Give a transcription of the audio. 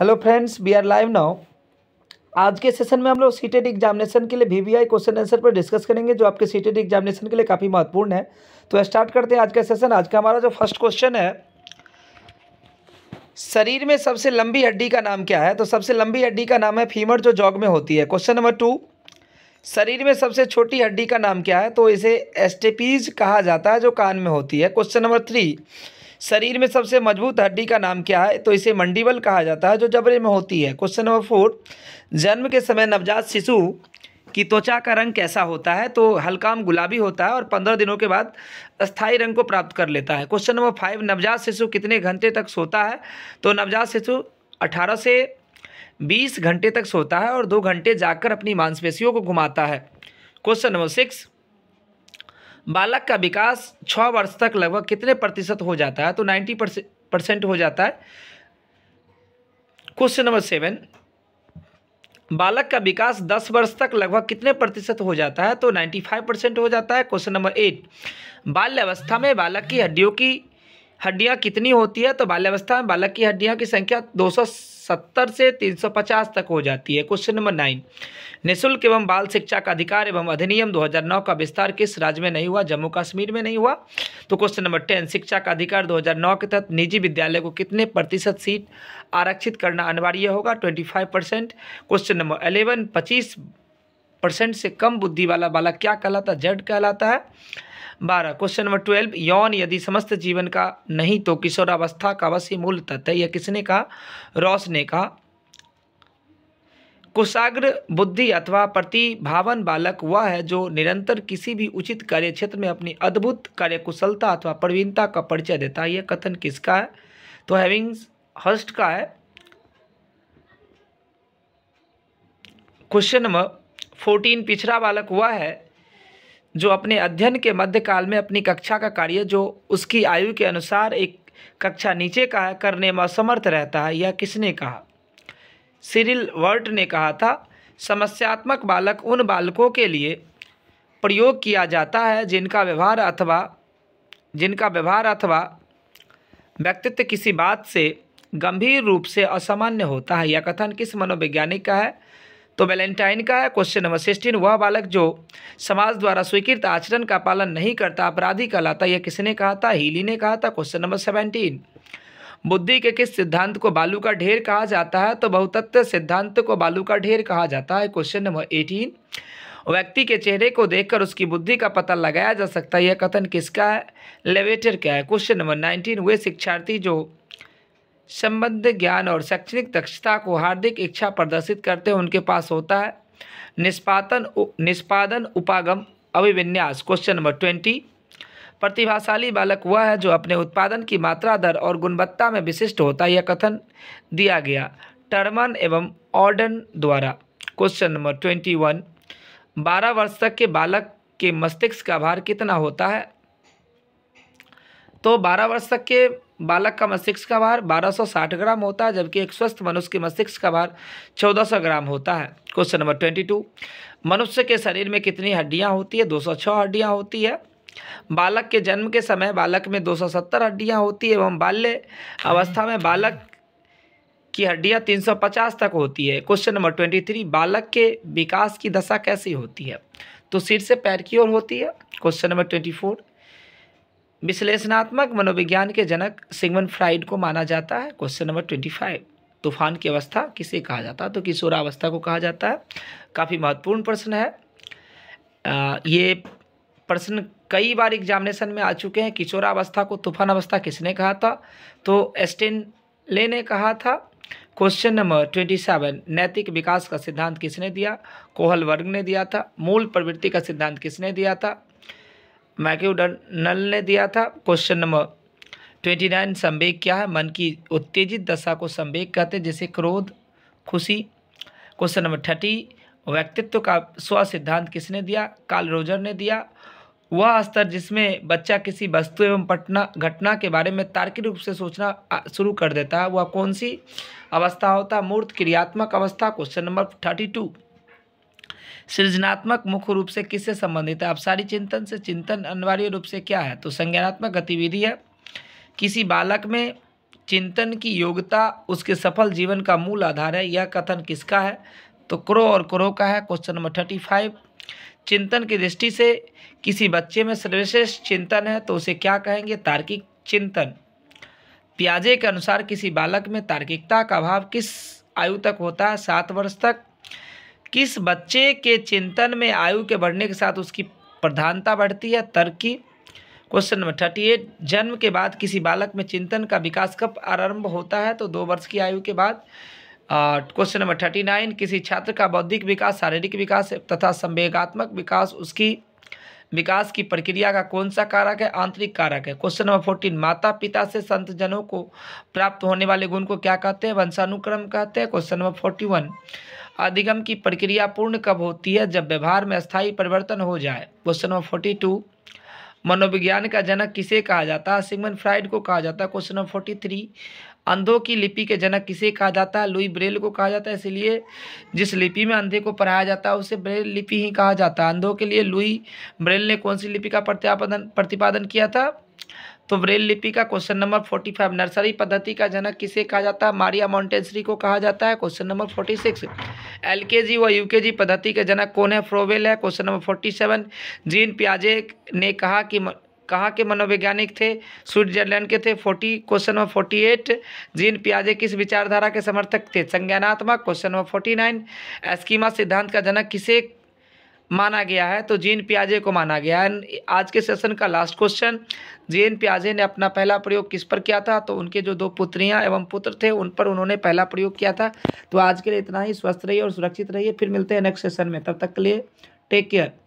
hello friends we are live now आज के session में हम लोग सीटेड एग्जामिनेशन के लिए वी आई क्वेश्चन आंसर पर डिस्कस करेंगे जो आपके सीटेड एग्जामिनेशन के लिए काफ़ी महत्वपूर्ण है तो स्टार्ट करते हैं आज का सेशन आज का हमारा जो फर्स्ट क्वेश्चन है शरीर में सबसे लंबी हड्डी का नाम क्या है तो सबसे लंबी हड्डी का नाम है फीमर जो जॉग में होती है क्वेश्चन नंबर टू शरीर में सबसे छोटी हड्डी का नाम क्या है तो इसे एस्टेपीज कहा जाता है जो कान में होती है क्वेश्चन नंबर थ्री शरीर में सबसे मजबूत हड्डी का नाम क्या है तो इसे मंडीबल कहा जाता है जो जबरे में होती है क्वेश्चन नंबर फोर जन्म के समय नवजात शिशु की त्वचा का रंग कैसा होता है तो हल्का गुलाबी होता है और पंद्रह दिनों के बाद स्थायी रंग को प्राप्त कर लेता है क्वेश्चन नंबर फाइव नवजात शिशु कितने घंटे तक सोता है तो नवजात शिशु अठारह से बीस घंटे तक सोता है और दो घंटे जाकर अपनी मांसपेशियों को घुमाता है क्वेश्चन नंबर सिक्स बालक का विकास छः वर्ष तक लगभग कितने प्रतिशत हो जाता है तो नाइन्टी परसेंट हो जाता है क्वेश्चन नंबर सेवन बालक का विकास दस वर्ष तक लगभग कितने प्रतिशत हो जाता है तो नाइन्टी फाइव परसेंट हो जाता है क्वेश्चन नंबर एट बाल्यावस्था में बालक की हड्डियों की हड्डियाँ कितनी होती है तो बाल्यावस्था में बालक की हड्डियाँ की संख्या दो सौ सत्तर से तीन सौ पचास तक हो जाती है क्वेश्चन नंबर नाइन निःशुल्क एवं बाल शिक्षा का अधिकार एवं अधिनियम 2009 का विस्तार किस राज्य में नहीं हुआ जम्मू कश्मीर में नहीं हुआ तो क्वेश्चन नंबर टेन शिक्षा का अधिकार 2009 के तहत निजी विद्यालय को कितने प्रतिशत सीट आरक्षित करना अनिवार्य होगा five percent question number eleven पच्चीस परसेंट से कम बुद्धि वाला बालक क्या कहलाता जेड कहलाता है बारह क्वेश्चन नंबर ट्वेल्व यौन यदि समस्त जीवन का नहीं तो किशोरावस्था का अवश्य मूल तत्व है यह किसने का रॉस ने कहा कुशाग्र बुद्धि अथवा प्रतिभावन बालक वह है जो निरंतर किसी भी उचित कार्य क्षेत्र में अपनी अद्भुत कार्यकुशलता अथवा प्रवीणता का परिचय देता है यह कथन किसका है तो हैविंग हर्स्ट का है क्वेश्चन नंबर फोर्टीन पिछड़ा बालक वह है जो अपने अध्ययन के मध्यकाल में अपनी कक्षा का कार्य जो उसकी आयु के अनुसार एक कक्षा नीचे का है करने में असमर्थ रहता है यह किसने कहा सिरिल वर्ट ने कहा था समस्यात्मक बालक उन बालकों के लिए प्रयोग किया जाता है जिनका व्यवहार अथवा जिनका व्यवहार अथवा व्यक्तित्व किसी बात से गंभीर रूप से असामान्य होता है यह कथन किस मनोवैज्ञानिक का है तो वैलेंटाइन का है क्वेश्चन नंबर सिक्सटीन वह बालक जो समाज द्वारा स्वीकृत आचरण का पालन नहीं करता अपराधी कहलाता यह किसने कहा था हीली ने कहा था क्वेश्चन नंबर सेवेंटीन बुद्धि के किस सिद्धांत को बालू का ढेर कहा जाता है तो बहुतत्व सिद्धांत को बालू का ढेर कहा जाता है क्वेश्चन नंबर एटीन व्यक्ति के चेहरे को देखकर उसकी बुद्धि का पता लगाया जा सकता है यह कथन किसका है लेवेटर क्या है क्वेश्चन नंबर नाइनटीन वे शिक्षार्थी जो संबद्ध ज्ञान और शैक्षणिक दक्षता को हार्दिक इच्छा प्रदर्शित करते उनके पास होता है निष्पातन निष्पादन उपागम अभिविन्यास क्वेश्चन नंबर ट्वेंटी प्रतिभाशाली बालक वह है जो अपने उत्पादन की मात्रा दर और गुणवत्ता में विशिष्ट होता है यह कथन दिया गया टर्मन एवं ऑर्डन द्वारा क्वेश्चन नंबर ट्वेंटी वन बारह वर्ष तक के बालक के मस्तिष्क का भार कितना होता है तो बारह वर्ष तक के बालक का मस्तिष्क का भार 1260 ग्राम होता है जबकि एक स्वस्थ मनुष्य के मस्तिष्क का भार 1400 ग्राम होता है क्वेश्चन नंबर 22 मनुष्य के शरीर में कितनी हड्डियां होती है 206 हड्डियां होती है बालक के जन्म के समय बालक में 270 हड्डियां होती है एवं बाल्य अवस्था में बालक की हड्डियां 350 तक होती है क्वेश्चन नंबर ट्वेंटी बालक के विकास की दशा कैसी होती है तो सिर से पैर की ओर होती है क्वेश्चन नंबर ट्वेंटी विश्लेषणात्मक मनोविज्ञान के जनक सिगमन फ्राइड को माना जाता है क्वेश्चन नंबर ट्वेंटी फाइव तूफान की अवस्था किसे कहा जाता है तो किशोरावस्था को कहा जाता है काफ़ी महत्वपूर्ण प्रश्न है आ, ये प्रश्न कई बार एग्जामिनेशन में आ चुके हैं किशोरावस्था को तूफान अवस्था किसने कहा था तो एस्टेन ले ने कहा था क्वेश्चन नंबर ट्वेंटी सेवन नैतिक विकास का सिद्धांत किसने दिया कोहल वर्ग ने दिया था मूल प्रवृत्ति का सिद्धांत किसने दिया था नल ने दिया था क्वेश्चन नंबर ट्वेंटी नाइन संवेग क्या है मन की उत्तेजित दशा को संवेग कहते हैं जैसे क्रोध खुशी क्वेश्चन नंबर थर्टी व्यक्तित्व का स्व सिद्धांत किसने दिया काल रोजर ने दिया वह स्तर जिसमें बच्चा किसी वस्तु एवं पटना घटना के बारे में तार्किक रूप से सोचना शुरू कर देता है वह कौन सी अवस्था होता है मूर्त क्रियात्मक अवस्था क्वेश्चन नंबर थर्टी टू सृजनात्मक मुख्य रूप से किससे संबंधित है अपसारी चिंतन से चिंतन अनिवार्य रूप से क्या है तो संज्ञानात्मक गतिविधि है किसी बालक में चिंतन की योग्यता उसके सफल जीवन का मूल आधार है यह कथन किसका है तो क्रो और क्रो का है क्वेश्चन नंबर थर्टी फाइव चिंतन की दृष्टि से किसी बच्चे में सर्वश्रेष्ठ चिंतन है तो उसे क्या कहेंगे तार्किक चिंतन प्याजे के अनुसार किसी बालक में तार्किकता का अभाव किस आयु तक होता है सात वर्ष तक किस बच्चे के चिंतन में आयु के बढ़ने के साथ उसकी प्रधानता बढ़ती है तर्की क्वेश्चन नंबर थर्टी एट जन्म के बाद किसी बालक में चिंतन का विकास कब आरंभ होता है तो दो वर्ष की आयु के बाद क्वेश्चन नंबर थर्टी नाइन किसी छात्र का बौद्धिक विकास शारीरिक विकास तथा संवेगात्मक विकास उसकी विकास की प्रक्रिया का कौन सा कारक है आंतरिक कारक है क्वेश्चन नंबर फोर्टीन माता पिता से संतजनों को प्राप्त होने वाले गुण को क्या कहते हैं वंशानुक्रम कहते हैं क्वेश्चन नंबर फोर्टी वन अधिगम की प्रक्रिया पूर्ण कब होती है जब व्यवहार में स्थायी परिवर्तन हो जाए क्वेश्चन नंबर फोर्टी टू मनोविज्ञान का जनक किसे कहा जाता है सिगमन फ्राइड को कहा जाता है क्वेश्चन नंबर फोर्टी थ्री अंधों की लिपि के जनक किसे कहा जाता है लुई ब्रेल को कहा जाता है इसलिए जिस लिपि में अंधे को पढ़ाया जाता है उसे ब्रेल लिपि ही कहा जाता है अंधों के लिए लुई ब्रेल ने कौन सी लिपि का प्रत्यापादन प्रतिपादन किया था तो ब्रेल लिपि का question number forty five nursery पद्धति का जनक किसे कहा जाता है मारिया माउंटेसरी को कहा जाता है question number forty six L K G व यू के जी पद्धति के जनक कौन है फ्रोवेल है question number forty seven Jean प्याजे ने कहा कि कहाँ के मनोवैज्ञानिक थे स्विट्जरलैंड के थे forty question number forty eight Jean प्याजे किस विचारधारा के समर्थक थे संज्ञानात्मक question number forty nine schema सिद्धांत का जनक किसे माना गया है तो जीन प्याजे को माना गया है आज के सेशन का लास्ट क्वेश्चन जीन प्याजे ने अपना पहला प्रयोग किस पर किया था तो उनके जो दो पुत्रियां एवं पुत्र थे उन पर उन्होंने पहला प्रयोग किया था तो आज के लिए इतना ही स्वस्थ रहिए और सुरक्षित रहिए फिर मिलते हैं नेक्स्ट सेशन में तब तक के लिए टेक केयर